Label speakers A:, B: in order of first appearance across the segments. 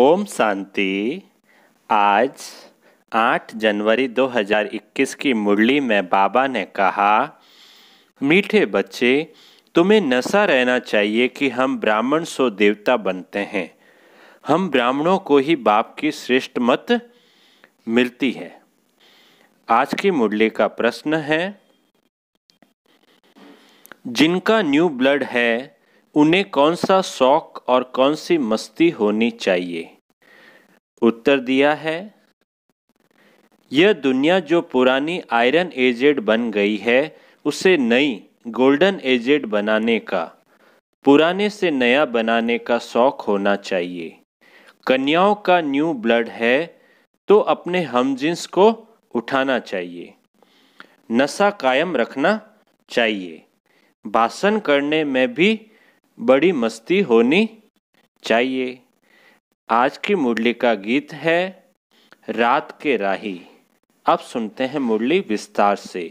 A: ओम शांति आज 8 जनवरी 2021 की मुरली में बाबा ने कहा मीठे बच्चे तुम्हें नशा रहना चाहिए कि हम ब्राह्मण सो देवता बनते हैं हम ब्राह्मणों को ही बाप की श्रेष्ठ मत मिलती है आज की मुरली का प्रश्न है जिनका न्यू ब्लड है उन्हें कौन सा शौक और कौन सी मस्ती होनी चाहिए उत्तर दिया है यह दुनिया जो पुरानी आयरन एजेड बन गई है उसे नई गोल्डन एजेड बनाने का पुराने से नया बनाने का शौक होना चाहिए कन्याओं का न्यू ब्लड है तो अपने हमजिंस को उठाना चाहिए नशा कायम रखना चाहिए भाषण करने में भी बड़ी मस्ती होनी चाहिए आज की मुरली का गीत है रात के राही अब सुनते हैं मुरली विस्तार से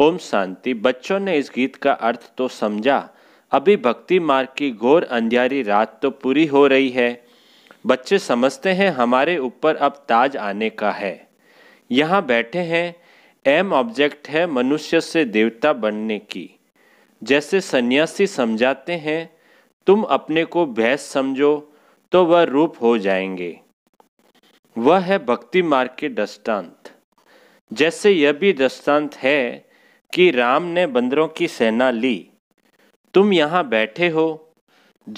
A: ओम शांति बच्चों ने इस गीत का अर्थ तो समझा अभी भक्ति मार्ग की घोर अंधियारी रात तो पूरी हो रही है बच्चे समझते हैं हमारे ऊपर अब ताज आने का है यहाँ बैठे हैं एम ऑब्जेक्ट है मनुष्य से देवता बनने की जैसे सन्यासी समझाते हैं तुम अपने को भैंस समझो तो वह रूप हो जाएंगे वह है भक्ति मार्ग के दृष्टांत जैसे यह भी दृष्टांत है कि राम ने बंदरों की सेना ली तुम यहां बैठे हो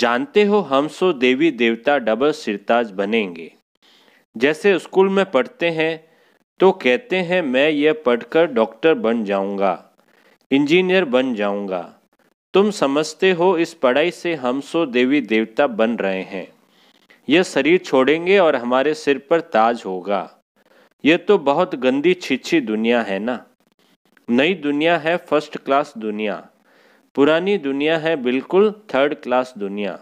A: जानते हो हम सो देवी देवता डबल सिरताज बनेंगे जैसे स्कूल में पढ़ते हैं तो कहते हैं मैं यह पढ़कर डॉक्टर बन जाऊंगा इंजीनियर बन जाऊंगा तुम समझते हो इस पढ़ाई से हम सो देवी देवता बन रहे हैं यह शरीर छोड़ेंगे और हमारे सिर पर ताज होगा यह तो बहुत गंदी छिछी दुनिया है ना नई दुनिया है फर्स्ट क्लास दुनिया पुरानी दुनिया है बिल्कुल थर्ड क्लास दुनिया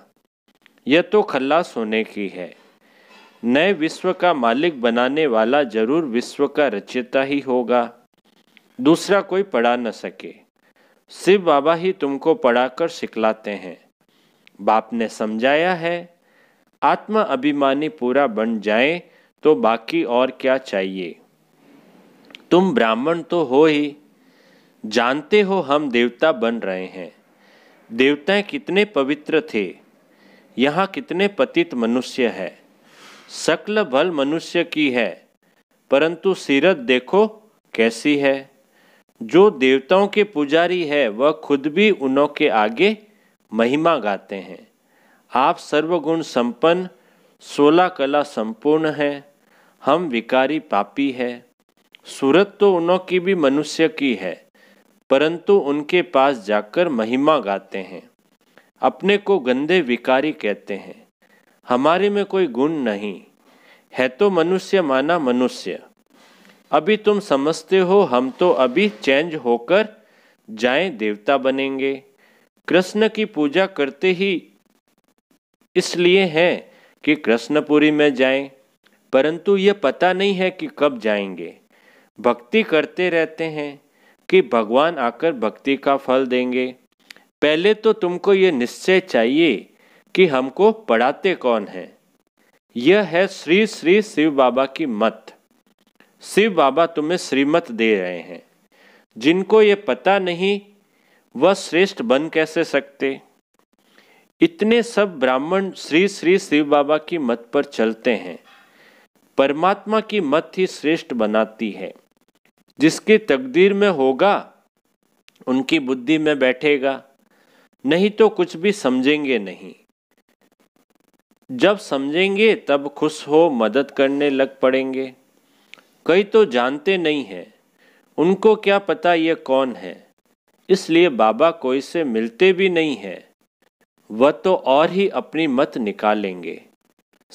A: यह तो खल्लास होने की है नए विश्व का मालिक बनाने वाला जरूर विश्व का रचयिता ही होगा दूसरा कोई पढ़ा न सके शिव बाबा ही तुमको पढ़ाकर सिखलाते हैं बाप ने समझाया है आत्मा अभिमानी पूरा बन जाए तो बाकी और क्या चाहिए तुम ब्राह्मण तो हो ही जानते हो हम देवता बन रहे हैं देवताएं कितने पवित्र थे यहाँ कितने पतित मनुष्य है शक्ल भल मनुष्य की है परंतु सीरत देखो कैसी है जो देवताओं के पुजारी है वह खुद भी उन्हों के आगे महिमा गाते हैं आप सर्वगुण संपन्न सोलह कला संपूर्ण है हम विकारी पापी है सूरत तो उन्हों की भी मनुष्य की है परंतु उनके पास जाकर महिमा गाते हैं अपने को गंदे विकारी कहते हैं हमारे में कोई गुण नहीं है तो मनुष्य माना मनुष्य अभी तुम समझते हो हम तो अभी चेंज होकर जाएं देवता बनेंगे कृष्ण की पूजा करते ही इसलिए हैं कि कृष्णपुरी में जाएं परंतु ये पता नहीं है कि कब जाएंगे भक्ति करते रहते हैं कि भगवान आकर भक्ति का फल देंगे पहले तो तुमको ये निश्चय चाहिए कि हमको पढ़ाते कौन हैं यह है श्री श्री शिव बाबा की मत शिव बाबा तुम्हें श्रीमत दे रहे हैं जिनको ये पता नहीं वह श्रेष्ठ बन कैसे सकते इतने सब ब्राह्मण श्री श्री शिव बाबा की मत पर चलते हैं परमात्मा की मत ही श्रेष्ठ बनाती है जिसकी तकदीर में होगा उनकी बुद्धि में बैठेगा नहीं तो कुछ भी समझेंगे नहीं जब समझेंगे तब खुश हो मदद करने लग पड़ेंगे कई तो जानते नहीं हैं उनको क्या पता ये कौन है इसलिए बाबा कोई से मिलते भी नहीं है वह तो और ही अपनी मत निकालेंगे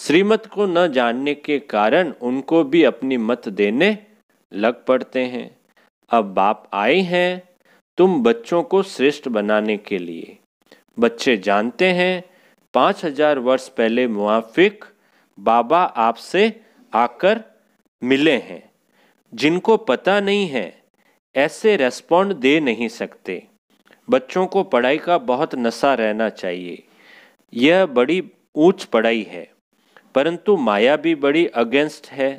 A: श्रीमत को न जानने के कारण उनको भी अपनी मत देने लग पड़ते हैं अब बाप आए हैं तुम बच्चों को श्रेष्ठ बनाने के लिए बच्चे जानते हैं पाँच हजार वर्ष पहले मुआफिक बाबा आपसे आकर मिले हैं जिनको पता नहीं है ऐसे रेस्पॉन्ड दे नहीं सकते बच्चों को पढ़ाई का बहुत नशा रहना चाहिए यह बड़ी ऊंच पढ़ाई है परंतु माया भी बड़ी अगेंस्ट है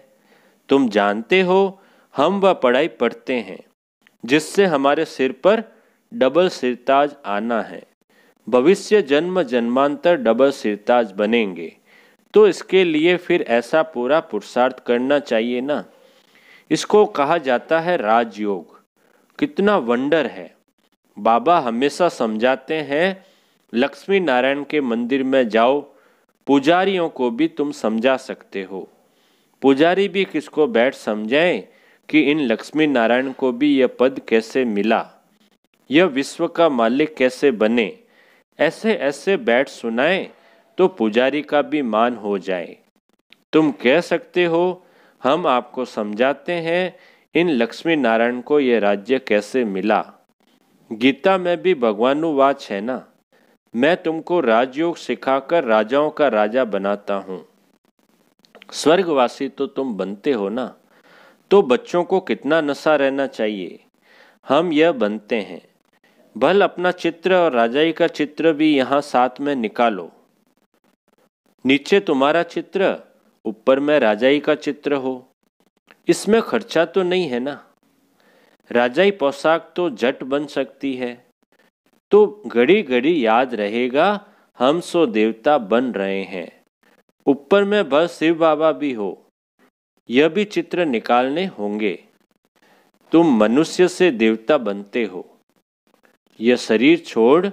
A: तुम जानते हो हम वह पढ़ाई पढ़ते हैं जिससे हमारे सिर पर डबल सिरताज आना है भविष्य जन्म जन्मांतर डबल सिरताज बनेंगे तो इसके लिए फिर ऐसा पूरा पुरुषार्थ करना चाहिए ना इसको कहा जाता है राजयोग कितना वंडर है बाबा हमेशा समझाते हैं लक्ष्मी नारायण के मंदिर में जाओ पुजारियों को भी तुम समझा सकते हो पुजारी भी किसको बैठ समझाएं कि इन लक्ष्मी नारायण को भी यह पद कैसे मिला यह विश्व का मालिक कैसे बने ऐसे ऐसे बैठ सुनाएं तो पुजारी का भी मान हो जाए तुम कह सकते हो हम आपको समझाते हैं इन लक्ष्मी नारायण को यह राज्य कैसे मिला गीता में भी भगवानुवाच है ना मैं तुमको राजयोग सिखाकर राजाओं का राजा बनाता हूं स्वर्गवासी तो तुम बनते हो ना तो बच्चों को कितना नशा रहना चाहिए हम यह बनते हैं भल अपना चित्र और राजाई का चित्र भी यहाँ साथ में निकालो नीचे तुम्हारा चित्र ऊपर में राजाई का चित्र हो इसमें खर्चा तो नहीं है ना राजाई पोशाक तो जट बन सकती है तो घड़ी घड़ी याद रहेगा हम सो देवता बन रहे हैं ऊपर में बस शिव बाबा भी हो यह भी चित्र निकालने होंगे तुम मनुष्य से देवता बनते हो यह शरीर छोड़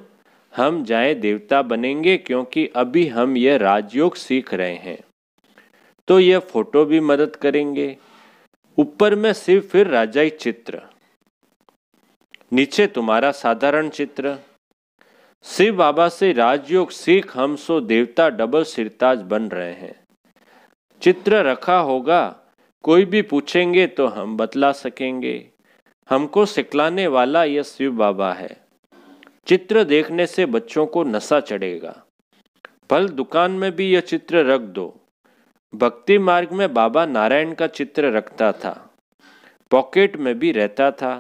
A: हम जाए देवता बनेंगे क्योंकि अभी हम यह राजयोग सीख रहे हैं तो यह फोटो भी मदद करेंगे ऊपर में शिव फिर राजाई चित्र नीचे तुम्हारा साधारण चित्र शिव बाबा से राजयोग सीख हम सो देवता डबल सिरताज बन रहे हैं चित्र रखा होगा कोई भी पूछेंगे तो हम बतला सकेंगे हमको सिखलाने वाला यह शिव बाबा है चित्र देखने से बच्चों को नशा चढ़ेगा फल दुकान में भी यह चित्र रख दो भक्ति मार्ग में बाबा नारायण का चित्र रखता था पॉकेट में भी रहता था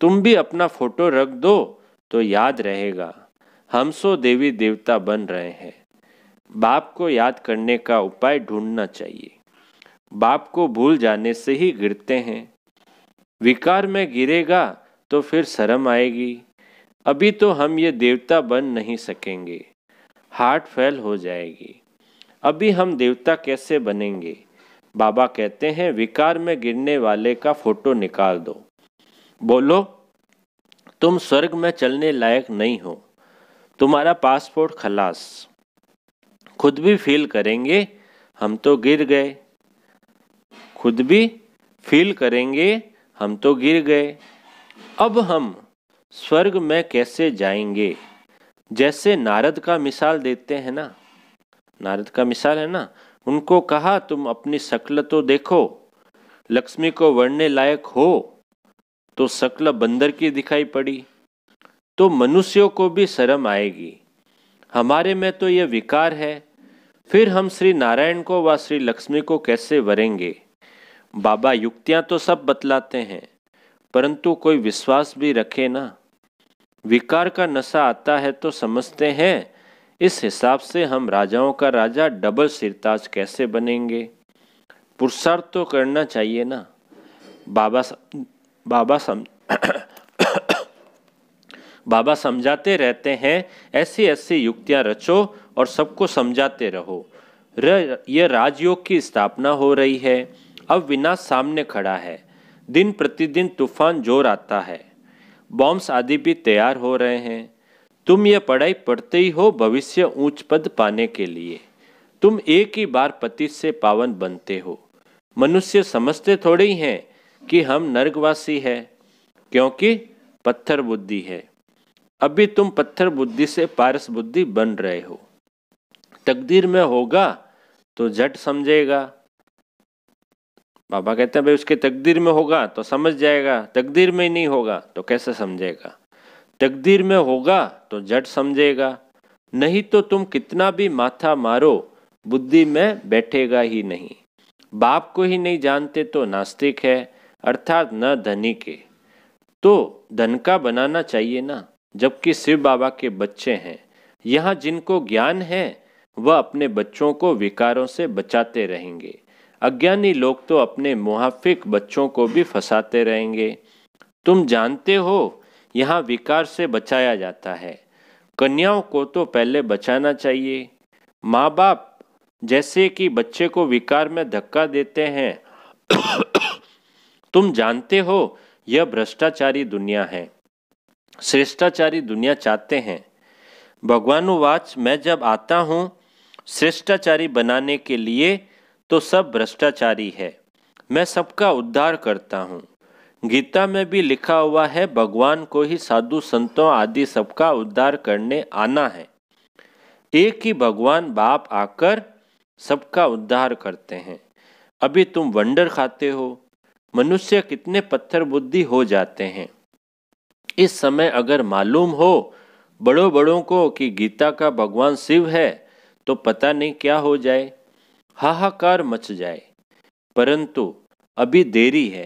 A: तुम भी अपना फोटो रख दो तो याद रहेगा हम सो देवी देवता बन रहे हैं बाप को याद करने का उपाय ढूंढना चाहिए बाप को भूल जाने से ही गिरते हैं विकार में गिरेगा तो फिर शर्म आएगी अभी तो हम ये देवता बन नहीं सकेंगे हार्ट फेल हो जाएगी अभी हम देवता कैसे बनेंगे बाबा कहते हैं विकार में गिरने वाले का फोटो निकाल दो बोलो तुम स्वर्ग में चलने लायक नहीं हो तुम्हारा पासपोर्ट खलास खुद भी फील करेंगे हम तो गिर गए खुद भी फील करेंगे हम तो गिर गए अब हम स्वर्ग में कैसे जाएंगे जैसे नारद का मिसाल देते हैं ना नारद का मिसाल है ना उनको कहा तुम अपनी शक्ल तो देखो लक्ष्मी को वर्णने लायक हो तो शक्ल बंदर की दिखाई पड़ी तो मनुष्यों को भी शर्म आएगी हमारे में तो यह विकार है फिर हम श्री नारायण को व श्री लक्ष्मी को कैसे वरेंगे बाबा युक्तियां तो सब बतलाते हैं परंतु कोई विश्वास भी रखे ना विकार का नशा आता है तो समझते हैं इस हिसाब से हम राजाओं का राजा डबल सिरताज कैसे बनेंगे पुरुषार्थ तो करना चाहिए ना बाबा सम, बाबा सम, बाबा समझाते रहते हैं ऐसी ऐसी युक्तियां रचो और सबको समझाते रहो र, यह राजयोग की स्थापना हो रही है अब विनाश सामने खड़ा है दिन प्रतिदिन तूफान जोर आता है बॉम्ब्स आदि भी तैयार हो रहे हैं तुम यह पढ़ाई पढ़ते ही हो भविष्य ऊंच पद पाने के लिए तुम एक ही बार पति से पावन बनते हो मनुष्य समझते थोड़े ही हैं कि हम नर्गवासी हैं क्योंकि पत्थर बुद्धि है अभी तुम पत्थर बुद्धि से पारस बुद्धि बन रहे हो तकदीर में होगा तो जट समझेगा बाबा कहते हैं भाई उसके तकदीर में होगा तो समझ जाएगा तकदीर में नहीं होगा तो कैसे समझेगा तकदीर में होगा तो जट समझेगा नहीं तो तुम कितना भी माथा मारो बुद्धि में बैठेगा ही नहीं बाप को ही नहीं जानते तो नास्तिक है अर्थात न धनी के तो धन का बनाना चाहिए ना जबकि शिव बाबा के बच्चे हैं यहाँ जिनको ज्ञान है वह अपने बच्चों को विकारों से बचाते रहेंगे अज्ञानी लोग तो अपने मुहाफिक बच्चों को भी फंसाते रहेंगे तुम जानते हो यहाँ विकार से बचाया जाता है कन्याओं को तो पहले बचाना चाहिए माँ बाप जैसे कि बच्चे को विकार में धक्का देते हैं तुम जानते हो यह भ्रष्टाचारी दुनिया है श्रेष्ठाचारी दुनिया चाहते हैं भगवानुवाच मैं जब आता हूँ श्रेष्ठाचारी बनाने के लिए तो सब भ्रष्टाचारी है मैं सबका उद्धार करता हूँ गीता में भी लिखा हुआ है भगवान को ही साधु संतों आदि सबका उद्धार करने आना है एक ही भगवान बाप आकर सबका उद्धार करते हैं अभी तुम वंडर खाते हो मनुष्य कितने पत्थर बुद्धि हो जाते हैं इस समय अगर मालूम हो बड़ों बड़ों को कि गीता का भगवान शिव है तो पता नहीं क्या हो जाए हाहाकार मच जाए परंतु अभी देरी है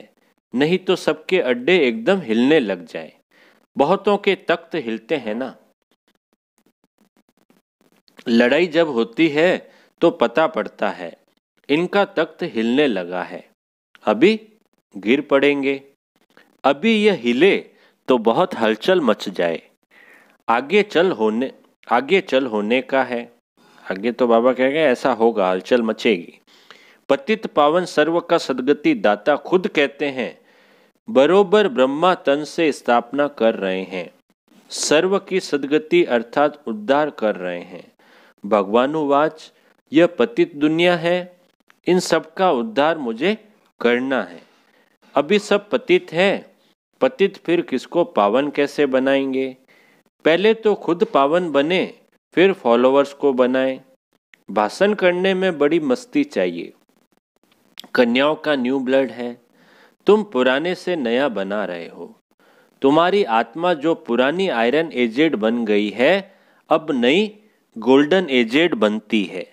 A: नहीं तो सबके अड्डे एकदम हिलने लग जाए बहुतों के तख्त हिलते हैं ना लड़ाई जब होती है तो पता पड़ता है इनका तख्त हिलने लगा है अभी गिर पड़ेंगे अभी यह हिले तो बहुत हलचल मच जाए आगे चल होने आगे चल होने का है आगे तो बाबा कह गए ऐसा होगा हलचल मचेगी पतित पावन सर्व का सदगति दाता खुद कहते हैं बरोबर ब्रह्मा तन से स्थापना कर रहे हैं सर्व की सदगति अर्थात उद्धार कर रहे हैं भगवानुवाच यह पतित दुनिया है इन सब का उद्धार मुझे करना है अभी सब पतित है पतित फिर किसको पावन कैसे बनाएंगे पहले तो खुद पावन बने फिर फॉलोअर्स को बनाए भाषण करने में बड़ी मस्ती चाहिए कन्याओं का न्यू ब्लड है तुम पुराने से नया बना रहे हो तुम्हारी आत्मा जो पुरानी आयरन एजेड बन गई है अब नई गोल्डन एजेड बनती है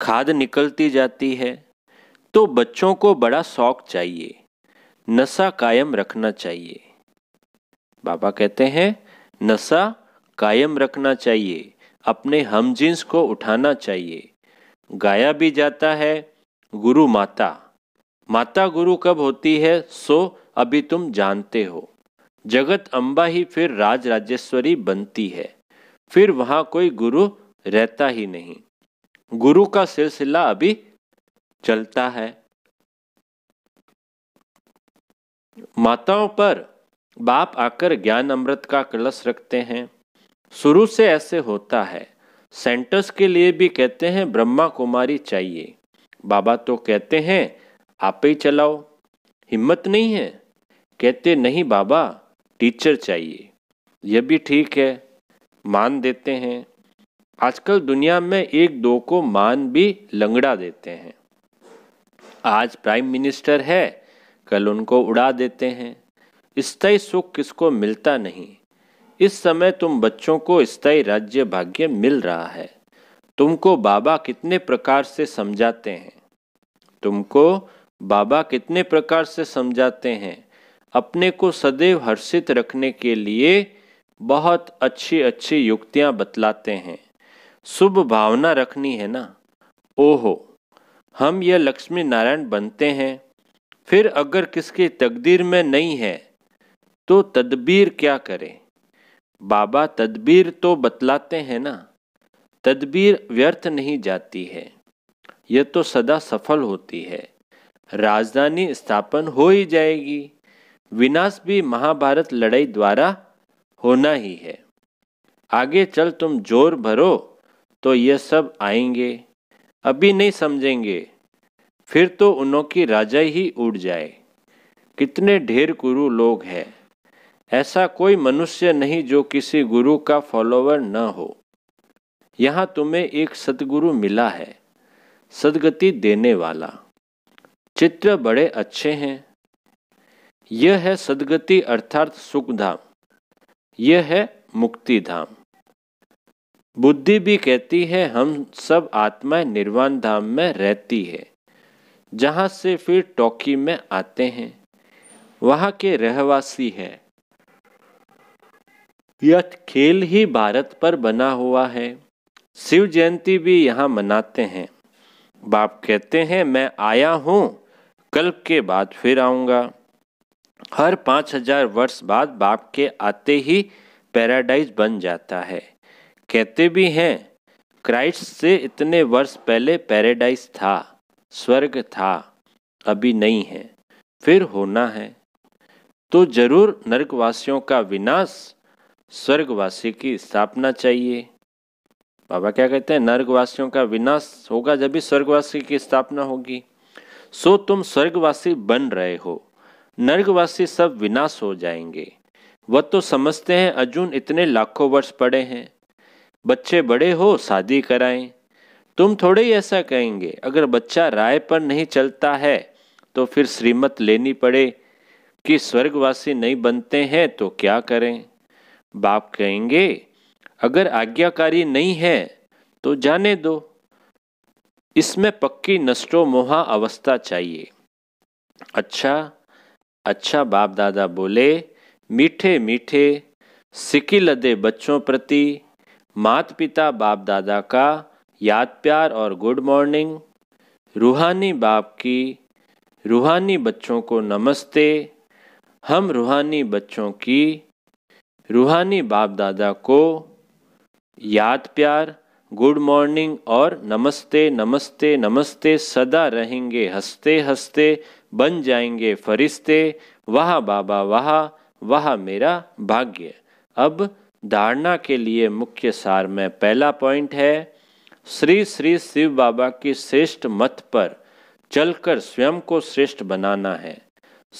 A: खाद निकलती जाती है तो बच्चों को बड़ा शौक चाहिए नशा कायम रखना चाहिए बाबा कहते हैं नशा कायम रखना चाहिए अपने जिन्स को उठाना चाहिए गाया भी जाता है गुरु माता माता गुरु कब होती है सो अभी तुम जानते हो जगत अम्बा ही फिर राज राजेश्वरी बनती है फिर वहाँ कोई गुरु रहता ही नहीं गुरु का सिलसिला अभी चलता है माताओं पर बाप आकर ज्ञान अमृत का कलश रखते हैं शुरू से ऐसे होता है सेंटर्स के लिए भी कहते हैं ब्रह्मा कुमारी चाहिए बाबा तो कहते हैं आप ही चलाओ हिम्मत नहीं है कहते नहीं बाबा टीचर चाहिए यह भी ठीक है मान देते हैं आजकल दुनिया में एक दो को मान भी लंगड़ा देते हैं आज प्राइम मिनिस्टर है कल उनको उड़ा देते हैं स्थायी सुख किसको मिलता नहीं इस समय तुम बच्चों को स्थायी राज्य भाग्य मिल रहा है तुमको बाबा कितने प्रकार से समझाते हैं तुमको बाबा कितने प्रकार से समझाते हैं अपने को सदैव हर्षित रखने के लिए बहुत अच्छी अच्छी युक्तियां बतलाते हैं शुभ भावना रखनी है ना ओहो हम यह लक्ष्मी नारायण बनते हैं फिर अगर किसकी तकदीर में नहीं है तो तदबीर क्या करें बाबा तदबीर तो बतलाते हैं ना तदबीर व्यर्थ नहीं जाती है यह तो सदा सफल होती है राजधानी स्थापन हो ही जाएगी विनाश भी महाभारत लड़ाई द्वारा होना ही है आगे चल तुम जोर भरो तो ये सब आएंगे अभी नहीं समझेंगे फिर तो उनों की राजा ही उड़ जाए कितने ढेर कुरु लोग हैं ऐसा कोई मनुष्य नहीं जो किसी गुरु का फॉलोवर न हो यहाँ तुम्हें एक सदगुरु मिला है सदगति देने वाला चित्र बड़े अच्छे हैं यह है सदगति अर्थात सुखधाम यह है मुक्ति धाम बुद्धि भी कहती है हम सब आत्माएं निर्वाण धाम में रहती है जहाँ से फिर टोकी में आते हैं वहाँ के रहवासी है यह खेल ही भारत पर बना हुआ है शिव जयंती भी यहाँ मनाते हैं बाप कहते हैं मैं आया हूँ कल के बाद फिर आऊँगा हर पाँच हजार वर्ष बाद बाप के आते ही पैराडाइज बन जाता है कहते भी हैं क्राइस्ट से इतने वर्ष पहले पैराडाइज था स्वर्ग था अभी नहीं है फिर होना है तो जरूर नर्कवासियों का विनाश स्वर्गवासी की स्थापना चाहिए बाबा क्या कहते हैं नर्गवासियों का विनाश होगा जब भी स्वर्गवासी की स्थापना होगी सो तुम स्वर्गवासी बन रहे हो नर्गवासी सब विनाश हो जाएंगे वह तो समझते हैं अर्जुन इतने लाखों वर्ष पड़े हैं बच्चे बड़े हो शादी कराएं तुम थोड़े ही ऐसा कहेंगे अगर बच्चा राय पर नहीं चलता है तो फिर श्रीमत लेनी पड़े कि स्वर्गवासी नहीं बनते हैं तो क्या करें बाप कहेंगे अगर आज्ञाकारी नहीं है तो जाने दो इसमें पक्की नष्टो मोहा अवस्था चाहिए अच्छा अच्छा बाप दादा बोले मीठे मीठे सिकी लदे बच्चों प्रति मात पिता बाप दादा का याद प्यार और गुड मॉर्निंग रूहानी बाप की रूहानी बच्चों को नमस्ते हम रूहानी बच्चों की रूहानी बाप दादा को याद प्यार गुड मॉर्निंग और नमस्ते नमस्ते नमस्ते सदा रहेंगे हंसते हंसते बन जाएंगे फरिश्ते वाह बाबा वाह वाह मेरा भाग्य अब धारणा के लिए मुख्य सार में पहला पॉइंट है श्री श्री शिव बाबा की श्रेष्ठ मत पर चलकर स्वयं को श्रेष्ठ बनाना है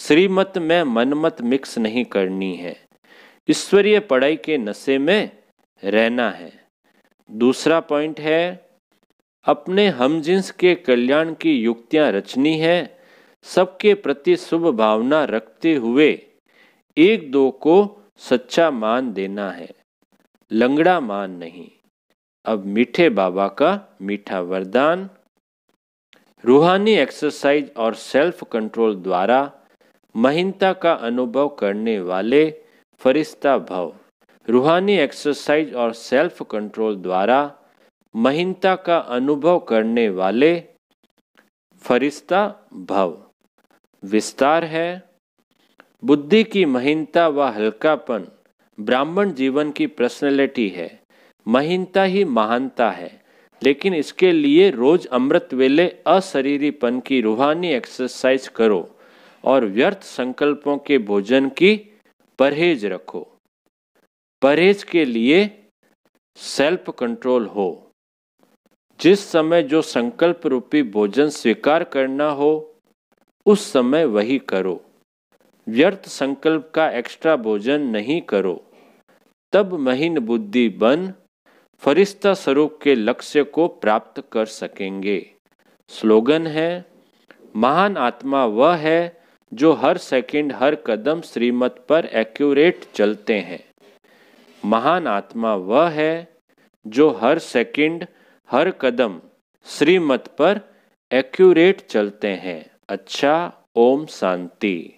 A: श्रीमत में मनमत मिक्स नहीं करनी है ईश्वरीय पढ़ाई के नशे में रहना है दूसरा पॉइंट है अपने हमजिन्स के कल्याण की युक्तियां रचनी है सबके प्रति शुभ भावना रखते हुए एक दो को सच्चा मान देना है लंगड़ा मान नहीं अब मीठे बाबा का मीठा वरदान रूहानी एक्सरसाइज और सेल्फ कंट्रोल द्वारा महीनता का अनुभव करने वाले फरिश्ता भव रूहानी एक्सरसाइज और सेल्फ कंट्रोल द्वारा महिनता का अनुभव करने वाले फरिश्ता भव विस्तार है बुद्धि की महीनता व हल्कापन ब्राह्मण जीवन की पर्सनैलिटी है महीनता ही महानता है लेकिन इसके लिए रोज अमृत वेले अशरीरीपन की रूहानी एक्सरसाइज करो और व्यर्थ संकल्पों के भोजन की परहेज रखो परहेज के लिए सेल्फ कंट्रोल हो जिस समय जो संकल्प रूपी भोजन स्वीकार करना हो उस समय वही करो व्यर्थ संकल्प का एक्स्ट्रा भोजन नहीं करो तब महीन बुद्धि बन फरिश्ता स्वरूप के लक्ष्य को प्राप्त कर सकेंगे स्लोगन है महान आत्मा वह है जो हर सेकंड हर कदम श्रीमत पर एक्यूरेट चलते हैं महान आत्मा वह है जो हर सेकंड हर कदम श्रीमत पर एक्यूरेट चलते हैं अच्छा ओम शांति